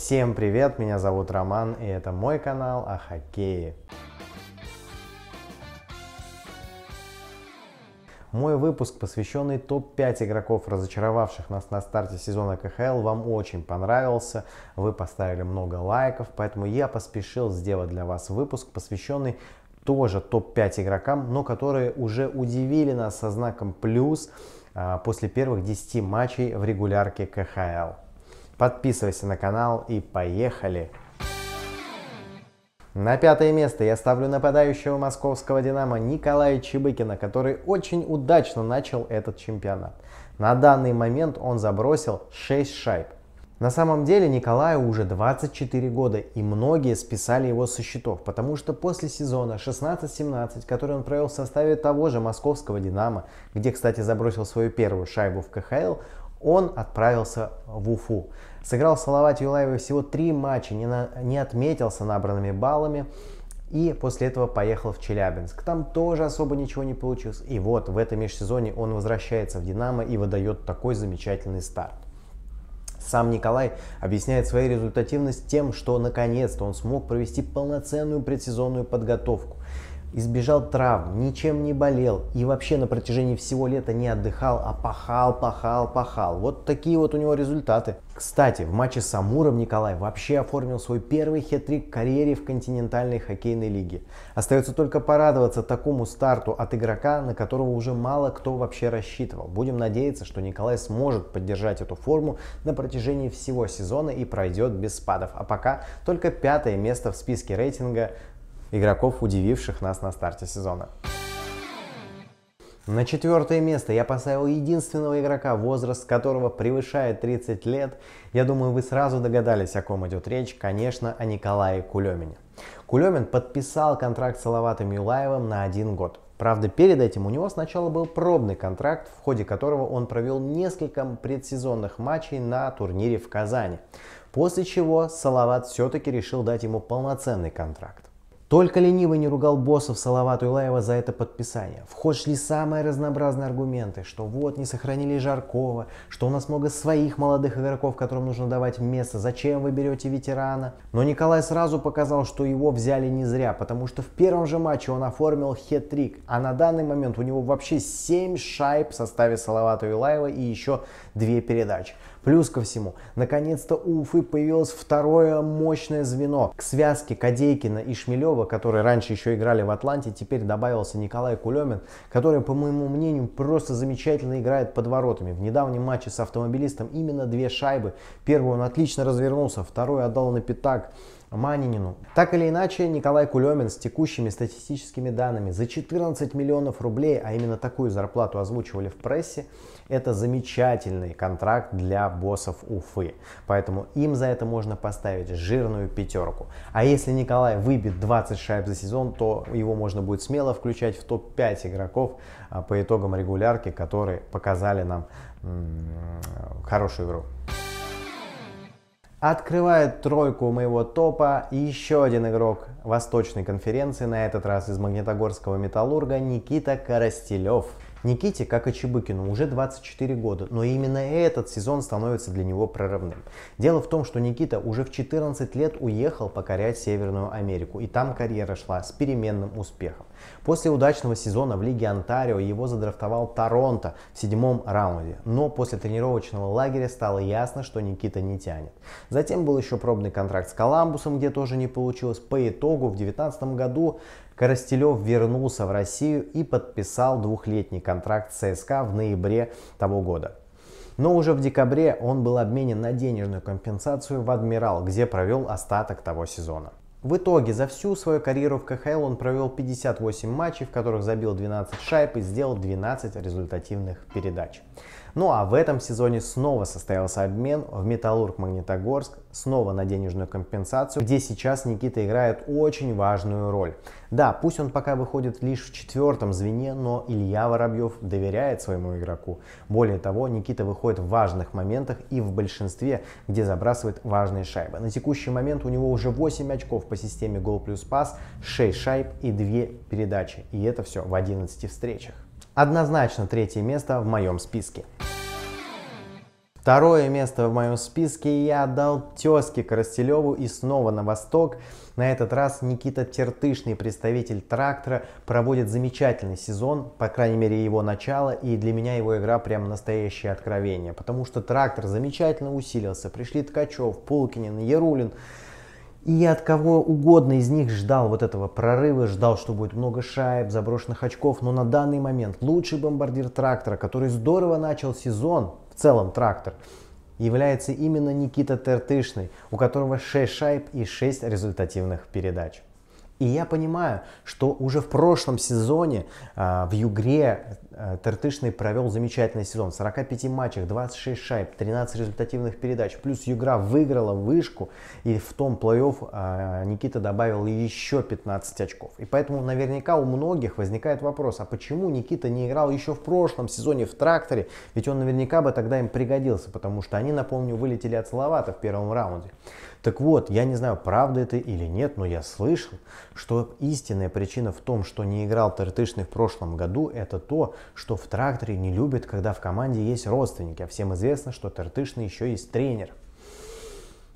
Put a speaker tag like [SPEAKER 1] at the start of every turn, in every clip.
[SPEAKER 1] Всем привет, меня зовут Роман, и это мой канал о хоккее. Мой выпуск, посвященный топ-5 игроков, разочаровавших нас на старте сезона КХЛ, вам очень понравился. Вы поставили много лайков, поэтому я поспешил сделать для вас выпуск, посвященный тоже топ-5 игрокам, но которые уже удивили нас со знаком плюс а, после первых 10 матчей в регулярке КХЛ. Подписывайся на канал и поехали! На пятое место я ставлю нападающего московского «Динамо» Николая Чебыкина, который очень удачно начал этот чемпионат. На данный момент он забросил 6 шайб. На самом деле Николаю уже 24 года, и многие списали его со счетов, потому что после сезона 16-17, который он провел в составе того же московского «Динамо», где, кстати, забросил свою первую шайбу в КХЛ, он отправился в Уфу. Сыграл Салават Юлаева всего три матча, не, на, не отметился набранными баллами. И после этого поехал в Челябинск. Там тоже особо ничего не получилось. И вот в этом межсезоне он возвращается в «Динамо» и выдает такой замечательный старт. Сам Николай объясняет свою результативность тем, что наконец-то он смог провести полноценную предсезонную подготовку избежал травм, ничем не болел и вообще на протяжении всего лета не отдыхал, а пахал, пахал, пахал. Вот такие вот у него результаты. Кстати, в матче с Амуром Николай вообще оформил свой первый хет-трик в карьере в континентальной хоккейной лиге. Остается только порадоваться такому старту от игрока, на которого уже мало кто вообще рассчитывал. Будем надеяться, что Николай сможет поддержать эту форму на протяжении всего сезона и пройдет без спадов. А пока только пятое место в списке рейтинга игроков, удививших нас на старте сезона. На четвертое место я поставил единственного игрока, возраст которого превышает 30 лет. Я думаю, вы сразу догадались, о ком идет речь. Конечно, о Николае Кулемине. Кулемин подписал контракт с Салаватом Юлаевым на один год. Правда, перед этим у него сначала был пробный контракт, в ходе которого он провел несколько предсезонных матчей на турнире в Казани. После чего Салават все-таки решил дать ему полноценный контракт. Только ленивый не ругал боссов Салавата Юлаева за это подписание. В ход шли самые разнообразные аргументы, что вот не сохранили Жаркова, что у нас много своих молодых игроков, которым нужно давать место, зачем вы берете ветерана. Но Николай сразу показал, что его взяли не зря, потому что в первом же матче он оформил хет-трик, а на данный момент у него вообще 7 шайб в составе Салавата Юлаева и еще две передачи. Плюс ко всему, наконец-то у Уфы появилось второе мощное звено. К связке Кадейкина и Шмелева, которые раньше еще играли в Атланте, теперь добавился Николай Кулемин, который, по моему мнению, просто замечательно играет под воротами. В недавнем матче с автомобилистом именно две шайбы. Первую он отлично развернулся, вторую отдал на пятак. Манинину. Так или иначе, Николай Кулемин с текущими статистическими данными за 14 миллионов рублей, а именно такую зарплату озвучивали в прессе, это замечательный контракт для боссов Уфы. Поэтому им за это можно поставить жирную пятерку. А если Николай выбит 20 шайб за сезон, то его можно будет смело включать в топ-5 игроков а, по итогам регулярки, которые показали нам м -м, хорошую игру. Открывает тройку моего топа еще один игрок Восточной конференции, на этот раз из Магнитогорского Металлурга, Никита Коростелев. Никите, как и Чебыкину, уже 24 года, но именно этот сезон становится для него прорывным. Дело в том, что Никита уже в 14 лет уехал покорять Северную Америку, и там карьера шла с переменным успехом. После удачного сезона в Лиге Онтарио его задрафтовал Торонто в седьмом раунде, но после тренировочного лагеря стало ясно, что Никита не тянет. Затем был еще пробный контракт с Коламбусом, где тоже не получилось. По итогу в 2019 году Коростелев вернулся в Россию и подписал двухлетний контракт с ЦСКА в ноябре того года. Но уже в декабре он был обменен на денежную компенсацию в «Адмирал», где провел остаток того сезона. В итоге за всю свою карьеру в КХЛ он провел 58 матчей, в которых забил 12 шайб и сделал 12 результативных передач. Ну а в этом сезоне снова состоялся обмен в Металлург Магнитогорск, снова на денежную компенсацию, где сейчас Никита играет очень важную роль. Да, пусть он пока выходит лишь в четвертом звене, но Илья Воробьев доверяет своему игроку. Более того, Никита выходит в важных моментах и в большинстве, где забрасывает важные шайбы. На текущий момент у него уже 8 очков по системе гол плюс пас, 6 шайб и 2 передачи. И это все в 11 встречах. Однозначно третье место в моем списке. Второе место в моем списке я отдал тезке Коростелеву и снова на восток. На этот раз Никита Тертышный, представитель «Трактора», проводит замечательный сезон, по крайней мере его начало, и для меня его игра прям настоящее откровение, потому что «Трактор» замечательно усилился, пришли Ткачев, Пулкинин, Ярулин, и я от кого угодно из них ждал вот этого прорыва, ждал, что будет много шайб, заброшенных очков, но на данный момент лучший бомбардир трактора, который здорово начал сезон, в целом трактор, является именно Никита Тертышный, у которого 6 шайб и 6 результативных передач. И я понимаю, что уже в прошлом сезоне э, в Югре Э, Тертышный провел замечательный сезон. В 45 матчах, 26 шайб, 13 результативных передач. Плюс Югра выиграла вышку. И в том плей-офф э, Никита добавил еще 15 очков. И поэтому наверняка у многих возникает вопрос, а почему Никита не играл еще в прошлом сезоне в тракторе? Ведь он наверняка бы тогда им пригодился, потому что они, напомню, вылетели от Словата в первом раунде. Так вот, я не знаю, правда это или нет, но я слышал, что истинная причина в том, что не играл Тартышный в прошлом году, это то, что в тракторе не любят, когда в команде есть родственники, а всем известно, что тартышный еще есть тренер.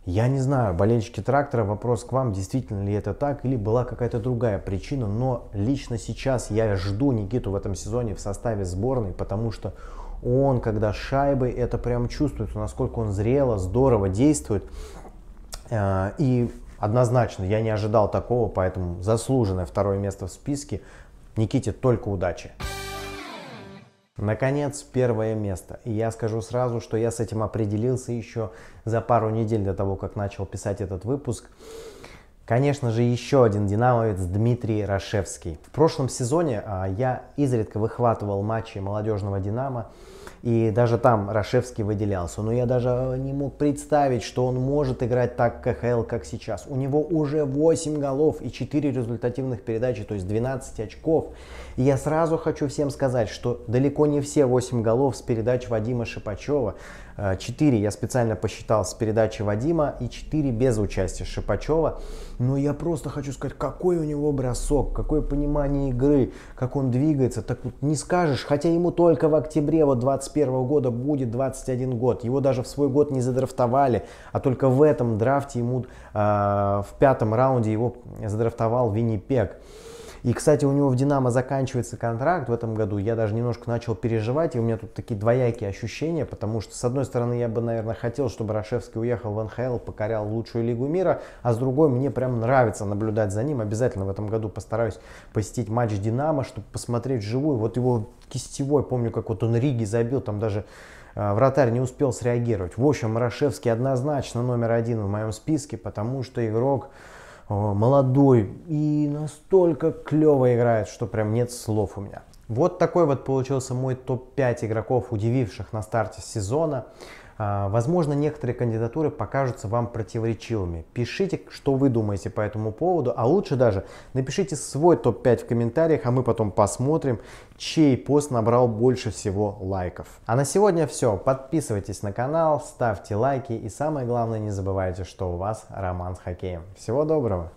[SPEAKER 1] Я не знаю, болельщики трактора, вопрос к вам, действительно ли это так, или была какая-то другая причина, но лично сейчас я жду Никиту в этом сезоне в составе сборной, потому что он, когда шайбы, это прям чувствуется, насколько он зрело, здорово действует. Э, и однозначно я не ожидал такого, поэтому заслуженное второе место в списке. Никите только удачи. Наконец, первое место. И я скажу сразу, что я с этим определился еще за пару недель до того, как начал писать этот выпуск. Конечно же, еще один динамовец Дмитрий Рашевский. В прошлом сезоне а, я изредка выхватывал матчи молодежного «Динамо», и даже там Рашевский выделялся. Но я даже не мог представить, что он может играть так КХЛ, как сейчас. У него уже 8 голов и 4 результативных передачи, то есть 12 очков. И я сразу хочу всем сказать, что далеко не все 8 голов с передач Вадима Шипачева 4 э, я специально посчитал с передачи Вадима и 4 без участия Шипачева. Но я просто хочу сказать, какой у него бросок, какое понимание игры, как он двигается. Так вот не скажешь, хотя ему только в октябре вот 21 года будет 21 год. Его даже в свой год не задрафтовали, а только в этом драфте ему э, в пятом раунде его задрафтовал Виннипек. Пек. И, кстати, у него в «Динамо» заканчивается контракт в этом году. Я даже немножко начал переживать, и у меня тут такие двоякие ощущения, потому что, с одной стороны, я бы, наверное, хотел, чтобы Рашевский уехал в НХЛ, покорял лучшую лигу мира, а с другой, мне прям нравится наблюдать за ним. Обязательно в этом году постараюсь посетить матч «Динамо», чтобы посмотреть вживую. Вот его кистевой, помню, как вот он Риги забил, там даже э, вратарь не успел среагировать. В общем, Рашевский однозначно номер один в моем списке, потому что игрок молодой и настолько клево играет, что прям нет слов у меня. Вот такой вот получился мой топ-5 игроков, удививших на старте сезона. А, возможно, некоторые кандидатуры покажутся вам противоречивыми. Пишите, что вы думаете по этому поводу, а лучше даже напишите свой топ-5 в комментариях, а мы потом посмотрим, чей пост набрал больше всего лайков. А на сегодня все. Подписывайтесь на канал, ставьте лайки и самое главное, не забывайте, что у вас роман с хоккеем. Всего доброго!